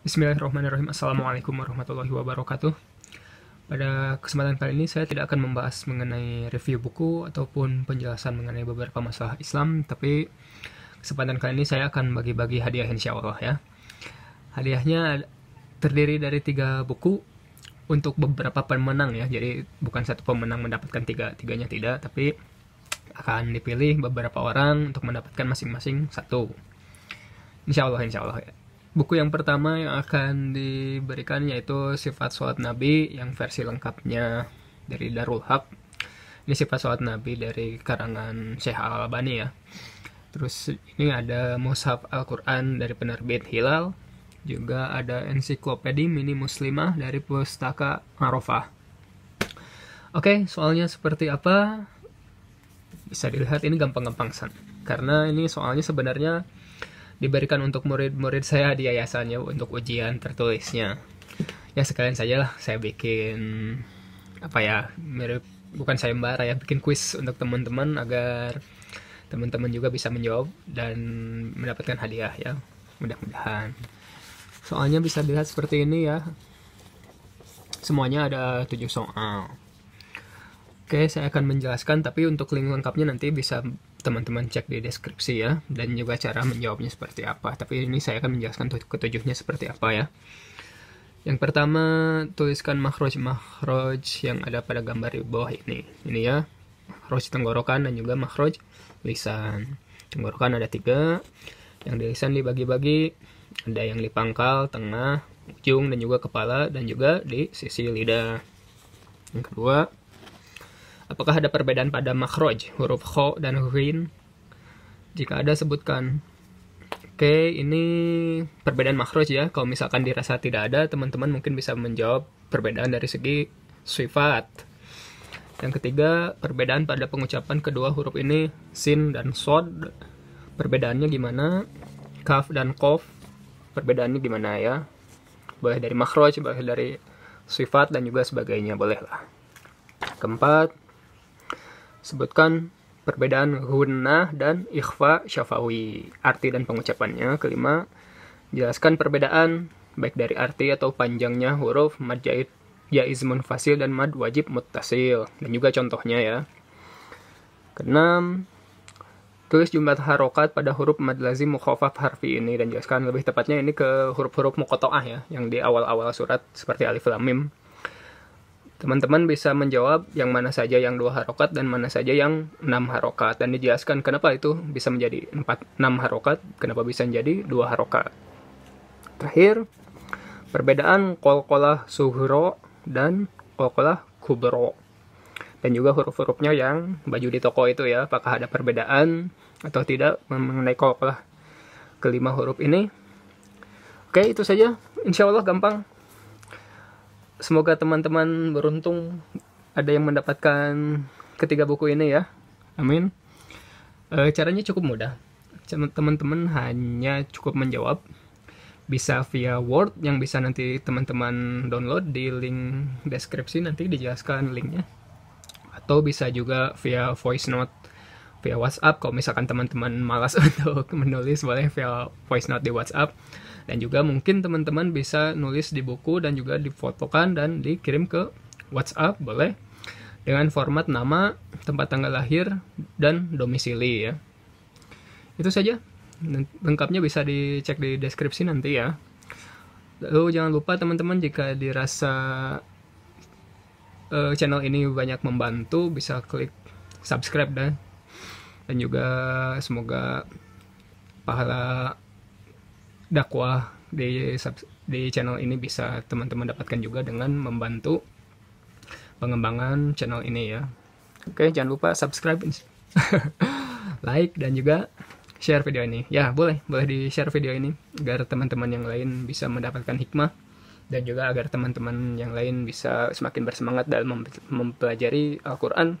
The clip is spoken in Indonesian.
Bismillahirrahmanirrahim Assalamualaikum warahmatullahi wabarakatuh Pada kesempatan kali ini saya tidak akan membahas mengenai review buku Ataupun penjelasan mengenai beberapa masalah Islam Tapi kesempatan kali ini saya akan bagi-bagi hadiah insya Allah ya Hadiahnya terdiri dari tiga buku Untuk beberapa pemenang ya Jadi bukan satu pemenang mendapatkan tiga Tiganya tidak Tapi akan dipilih beberapa orang untuk mendapatkan masing-masing satu Insya Allah, insya Allah ya Buku yang pertama yang akan diberikan yaitu Sifat Sholat Nabi yang versi lengkapnya dari Darul Haq. Ini Sifat Sholat Nabi dari karangan Syekh Al-Albani ya. Terus ini ada Mushaf Al-Quran dari penerbit Hilal. Juga ada ensiklopedi mini muslimah dari pustaka Arafah. Oke, soalnya seperti apa? Bisa dilihat ini gampang-gampang san. Karena ini soalnya sebenarnya diberikan untuk murid-murid saya di yayasannya untuk ujian tertulisnya ya sekalian saja lah saya bikin apa ya mirip bukan sayembara ya bikin kuis untuk teman-teman agar teman-teman juga bisa menjawab dan mendapatkan hadiah ya mudah-mudahan soalnya bisa dilihat seperti ini ya semuanya ada tujuh soal oke saya akan menjelaskan tapi untuk link lengkapnya nanti bisa teman-teman cek di deskripsi ya dan juga cara menjawabnya seperti apa tapi ini saya akan menjelaskan ketujuhnya seperti apa ya yang pertama tuliskan makroj makroj yang ada pada gambar di bawah ini ini ya makhroj tenggorokan dan juga makroj lisan tenggorokan ada tiga yang di lisan dibagi-bagi ada yang di pangkal tengah ujung dan juga kepala dan juga di sisi lidah yang kedua Apakah ada perbedaan pada makhraj huruf kho dan huin Jika ada sebutkan. Oke, ini perbedaan makhraj ya. Kalau misalkan dirasa tidak ada, teman-teman mungkin bisa menjawab perbedaan dari segi sifat. Yang ketiga, perbedaan pada pengucapan kedua huruf ini sin dan sod. Perbedaannya gimana? Kaf dan kof. Perbedaannya gimana ya? Boleh dari makhraj, boleh dari sifat dan juga sebagainya, boleh lah. Keempat, Sebutkan perbedaan guna dan ikhfa syafawi, arti dan pengucapannya. Kelima, jelaskan perbedaan baik dari arti atau panjangnya huruf mad jahid, jaiz munfasil dan mad wajib muttasil dan juga contohnya ya. Keenam, tulis jumlah harokat pada huruf mad lazim mukhafaf harfi ini dan jelaskan lebih tepatnya ini ke huruf-huruf mukotoah ya yang di awal-awal surat seperti alif lam mim. Teman-teman bisa menjawab yang mana saja yang dua harokat dan mana saja yang enam harokat dan dijelaskan kenapa itu bisa menjadi empat enam harokat, kenapa bisa menjadi dua harokat. Terakhir, perbedaan kolkolah suhro dan kolkolah kubro dan juga huruf-hurufnya yang baju di toko itu ya apakah ada perbedaan atau tidak mengenai kolkolah kelima huruf ini oke itu saja insya Allah gampang semoga teman-teman beruntung ada yang mendapatkan ketiga buku ini ya amin e, caranya cukup mudah teman-teman hanya cukup menjawab bisa via Word yang bisa nanti teman-teman download di link deskripsi nanti dijelaskan linknya atau bisa juga via voice note via WhatsApp. Kalau misalkan teman-teman malas untuk menulis, boleh via voice note di WhatsApp. Dan juga mungkin teman-teman bisa nulis di buku dan juga difotokan dan dikirim ke WhatsApp, boleh. Dengan format nama, tempat tanggal lahir, dan domisili ya. Itu saja. Lengkapnya bisa dicek di deskripsi nanti ya. Lalu jangan lupa teman-teman jika dirasa uh, channel ini banyak membantu bisa klik subscribe dan dan juga semoga pahala dakwah di di channel ini bisa teman-teman dapatkan juga dengan membantu pengembangan channel ini ya. Oke, jangan lupa subscribe, like dan juga share video ini. Ya, boleh, boleh di-share video ini agar teman-teman yang lain bisa mendapatkan hikmah dan juga agar teman-teman yang lain bisa semakin bersemangat dalam mempelajari Al-Qur'an